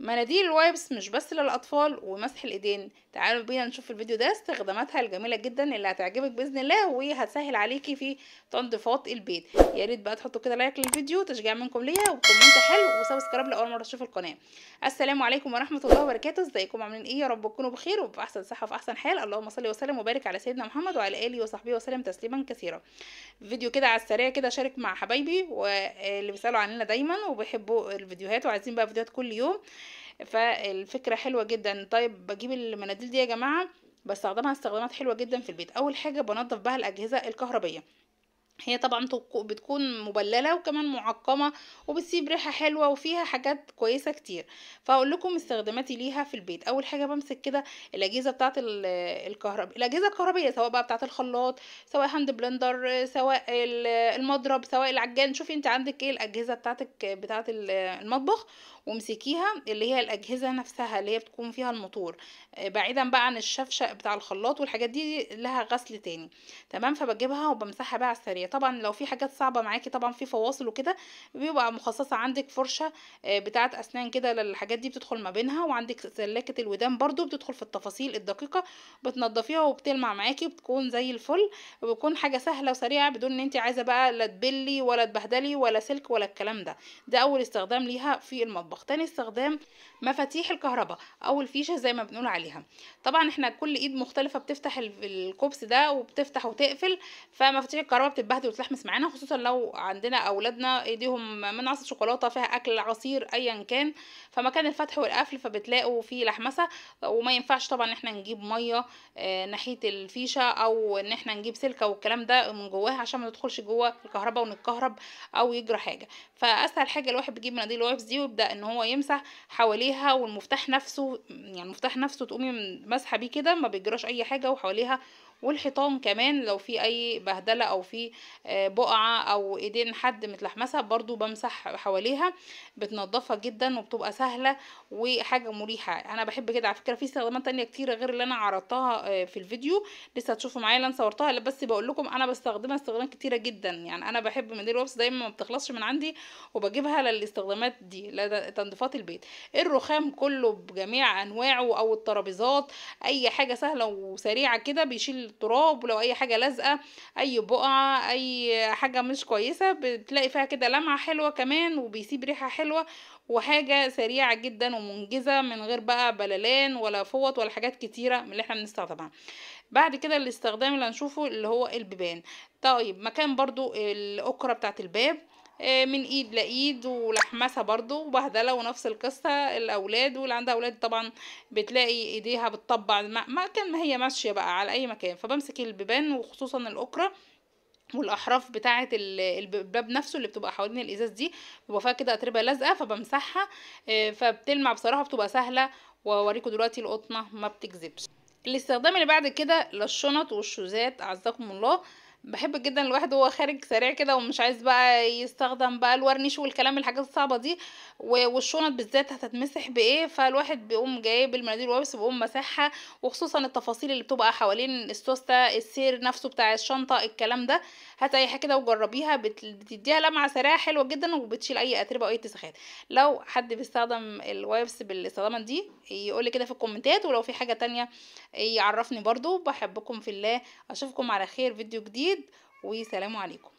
مناديل الوايبس مش بس للاطفال ومسح الايدين تعالوا بينا نشوف الفيديو ده استخداماتها الجميله جدا اللي هتعجبك باذن الله وهتسهل عليكي في تنظيفات البيت يا ريت بقى تحطوا كده لايك للفيديو تشجيع منكم ليا وكومنت حلو وسبسكرايب لاول مره تشوف القناه السلام عليكم ورحمه الله وبركاته ازيكم عاملين ايه يا رب تكونوا بخير وفي احسن صحه وفي احسن حال اللهم صل وسلم وبارك على سيدنا محمد وعلى اله وصحبه وسلم تسليما كثيرا فيديو كده على السريع كده شارك مع حبايبي واللي بيسالوا عننا دايما وبيحبوا الفيديوهات وعايزين بقى فيديوهات كل يوم فالفكره حلوه جدا طيب بجيب المناديل دي يا جماعه بستخدمها استخدامات حلوه جدا في البيت اول حاجه بنضف بها الاجهزه الكهربيه هي طبعا بتكون مبلله وكمان معقمه وبتسيب ريحه حلوه وفيها حاجات كويسه كتير فاقول لكم استخداماتي ليها في البيت اول حاجه بمسك كده الاجهزه بتاعه الكهرباء الاجهزه الكهربية سواء بقى بتاعه الخلاط سواء هاند بلندر سواء المضرب سواء العجان شوفي انت عندك ايه الاجهزه بتاعتك بتاعه المطبخ وامسكيها اللي هي الاجهزه نفسها اللي هي بتكون فيها الموتور آه، بعيدا بقى عن الشفشق بتاع الخلاط والحاجات دي لها غسل تاني تمام فبجيبها وبمسحها بقى على السريع طبعا لو في حاجات صعبه معاكي طبعا في فواصل وكده بيبقى مخصصه عندك فرشه آه، بتاعه اسنان كده للحاجات دي بتدخل ما بينها وعندك سلاكه الودان برده بتدخل في التفاصيل الدقيقه بتنضفيها وبتلمع معاكي بتكون زي الفل وبتكون حاجه سهله وسريعه بدون ان انت عايزه بقى لا تبلي ولا تبهدلي ولا سلك ولا الكلام ده ده اول استخدام ليها في المطبخ المطبخ تاني استخدام مفاتيح الكهرباء او الفيشه زي ما بنقول عليها طبعا احنا كل ايد مختلفه بتفتح الكوبس ده وبتفتح وتقفل فمفاتيح الكهرباء بتتبهدل وتلحمس معانا خصوصا لو عندنا اولادنا ايديهم من عصر شوكولاته فيها اكل عصير ايا كان فمكان الفتح والقفل فبتلاقوا فيه لحمسه وما ينفعش طبعا احنا نجيب ميه آه، ناحيه الفيشه او ان احنا نجيب سلكه والكلام ده من جواها عشان ما ندخلش جوه الكهرباء ونتكهرب او يجرى حاجه فاسهل حاجه الواحد بيجيب مناديل وايبس دي ويبدا ان هو يمسح حواليها والمفتاح نفسه يعني المفتاح نفسه تقومي ماسحه بيه كده ما بيجراش اي حاجه وحواليها والحيطان كمان لو في اي بهدله او في آه، بقعه او ايدين حد متلحمسه برضو بمسح حواليها بتنظفها جدا وبتبقى سهله وحاجه مريحه انا بحب كده على فكره في استخدامات تانية كتيره غير اللي انا عرضتها آه، في الفيديو لسه هتشوفوا معايا اللي انا صورتها بس بقول لكم انا بستخدمها استخدامات كتيره جدا يعني انا بحب منديل وبس دايما ما بتخلصش من عندي وبجيبها للاستخدامات دي لتنظيفات البيت الرخام كله بجميع انواعه او الترابيزات اي حاجه سهله وسريعه كده بيشيل التراب ولو اي حاجه لازقه اي بقعه اي حاجه مش كويسه بتلاقي فيها كده لمعه حلوه كمان وبيسيب ريحه حلوه وحاجه سريعه جدا ومنجزه من غير بقى بللان ولا فوط ولا حاجات كتيره من اللي احنا بنستخدمها بعد كده الاستخدام اللي هنشوفه اللي هو البيبان طيب مكان برضو الاكره بتاعه الباب آه، من ايد لايد ولحمسه برضو وبهدله ونفس القصه الاولاد واللي عندها اولاد طبعا بتلاقي ايديها بتطبع ما كان ما هي ماشيه بقى على اي مكان فبمسك البيبان وخصوصا الاكره والاحراف بتاعه الباب نفسه اللي بتبقى حوالين الازاز دي بيبقى فيها كده اتربه لازقه فبمسحها آه، فبتلمع بصراحه بتبقى سهله واوريكم دلوقتي القطنه ما بتكذبش الاستخدام اللي بعد كده للشنط والشوزات اعزكم الله بحب جدا الواحد وهو خارج سريع كده ومش عايز بقى يستخدم بقى الورنيش والكلام الحاجات الصعبه دي والشنط بالذات هتتمسح بايه فالواحد بيقوم جايب المناديل وبس بيقوم مسحها وخصوصا التفاصيل اللي بتبقى حوالين السوسته السير نفسه بتاع الشنطه الكلام ده هتريحها كده وجربيها بتديها لمعه سريعه حلوه جدا وبتشيل اي اتربه أي اتساخات لو حد بيستخدم الوايبس بالاستخدامات دي يقول لي كده في الكومنتات ولو في حاجه تانية يعرفني برضو بحبكم في الله اشوفكم على خير فيديو جديد قريب وسلام عليكم